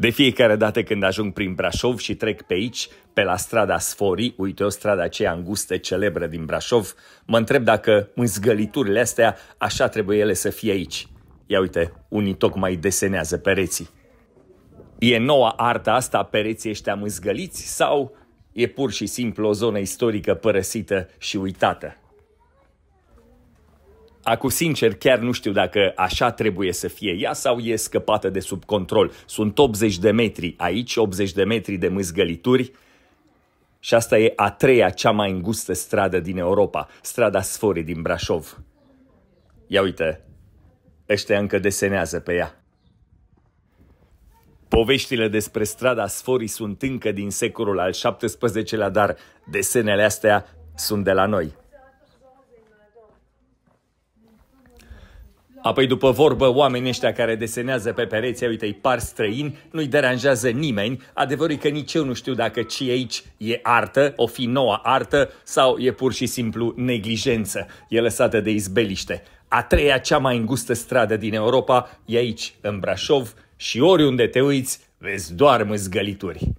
De fiecare dată când ajung prin Brașov și trec pe aici, pe la strada Sforii, uite o strada aceea îngustă, celebră din Brașov, mă întreb dacă mâzgăliturile astea așa trebuie ele să fie aici. Ia uite, unii tocmai desenează pereții. E noua arta asta, pereții ăștia mâzgăliți, sau e pur și simplu o zonă istorică părăsită și uitată? Acu sincer, chiar nu știu dacă așa trebuie să fie ea sau e scăpată de sub control. Sunt 80 de metri aici, 80 de metri de mâzgălituri și asta e a treia cea mai îngustă stradă din Europa, strada Sforii din Brașov. Ia uite, ăștia încă desenează pe ea. Poveștile despre strada Sforii sunt încă din secolul al XVII-lea, dar desenele astea sunt de la noi. Apoi după vorbă, oamenii ăștia care desenează pe pereți, uite, îi par străini, nu-i deranjează nimeni. Adevărul e că nici eu nu știu dacă ce aici e artă, o fi noua artă, sau e pur și simplu neglijență, e lăsată de izbeliște. A treia cea mai îngustă stradă din Europa e aici, în Brașov, și oriunde te uiți, vezi doar mâzgălituri.